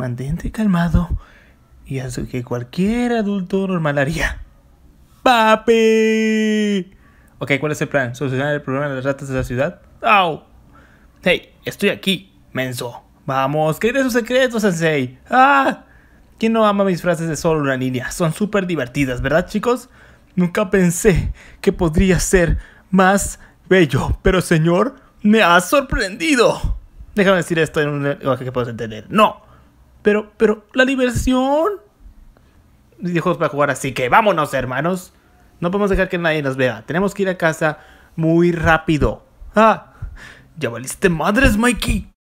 mantente calmado y haz que cualquier adulto normal haría. ¡Papi! Ok, ¿cuál es el plan? ¿Solucionar el problema de las ratas de la ciudad? ¡Au! ¡Hey! Estoy aquí, menso. Vamos, ¿qué de sus secretos, Sensei? ¡Ah! ¿Quién no ama mis frases de solo una niña? Son súper divertidas, ¿verdad, chicos? Nunca pensé que podría ser más bello, pero señor, me ha sorprendido. Déjame decir esto en un lenguaje que puedas entender. ¡No! Pero, pero, la diversión. dijo para jugar, así que vámonos, hermanos. No podemos dejar que nadie nos vea. Tenemos que ir a casa muy rápido. ¡Ah! ¡Ya valiste madres, Mikey!